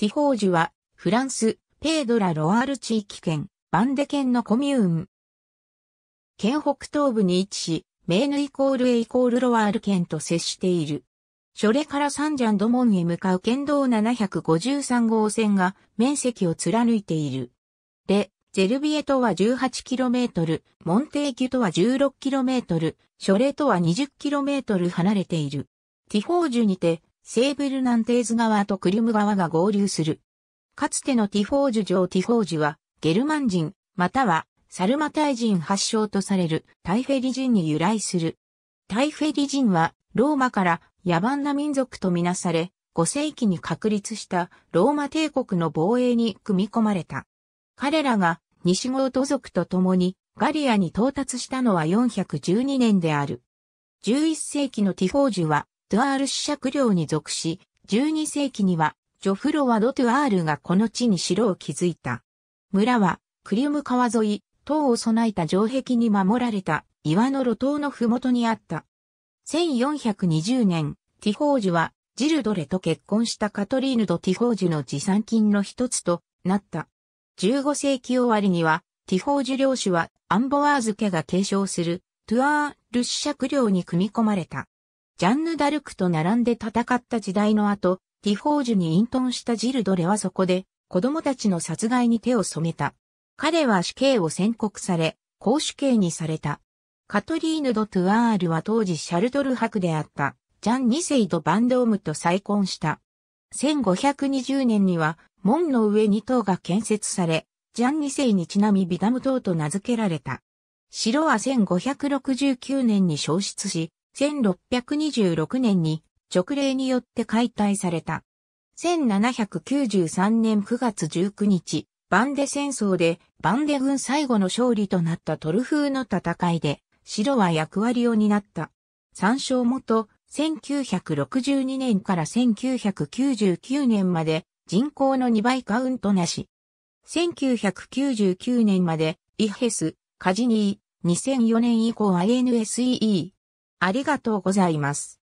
ティホージュは、フランス、ペードラ・ロワール地域圏、バンデ県のコミューン。県北東部に位置し、メーヌイコールエイコールロワール県と接している。それからサンジャンドモンへ向かう県道753号線が面積を貫いている。レ・ゼルビエとは 18km、モンテーキュとは 16km、ショレとは 20km 離れている。ティフォージュにてセーブルナンテーズ川とクリュム川が合流する。かつてのティフォージュ城ティフォージュは、ゲルマン人、または、サルマタイ人発祥とされるタイフェリ人に由来する。タイフェリ人は、ローマから野蛮な民族とみなされ、5世紀に確立したローマ帝国の防衛に組み込まれた。彼らが西ゴー族と共にガリアに到達したのは412年である。11世紀のティフォージュはトゥアール子爵領に属し、12世紀にはジョフロワ・ド・トゥアールがこの地に城を築いた。村はクリウム川沿い、塔を備えた城壁に守られた岩の路頭の麓にあった。1420年、ティホージュはジルドレと結婚したカトリーヌ・ド・ティホージュの持参金の一つとなった。15世紀終わりには、ティホージュ領主はアンボワーズ家が継承するトゥアール子爵領に組み込まれた。ジャンヌ・ダルクと並んで戦った時代の後、ティフォージュに隠遁したジルドレはそこで、子供たちの殺害に手を染めた。彼は死刑を宣告され、公主刑にされた。カトリーヌ・ド・トゥアールは当時シャルドル伯であった、ジャン・ニセイとバンドームと再婚した。1520年には、門の上2棟が建設され、ジャン・ニセイにちなみビダム塔と名付けられた。城は1569年に消失し、1626年に直令によって解体された。1793年9月19日、バンデ戦争でバンデ軍最後の勝利となったトルフーの戦いで、白は役割を担った。参照元、1962年から1999年まで人口の2倍カウントなし。1999年までイヘス、カジニー、2004年以降 INSEE、ありがとうございます。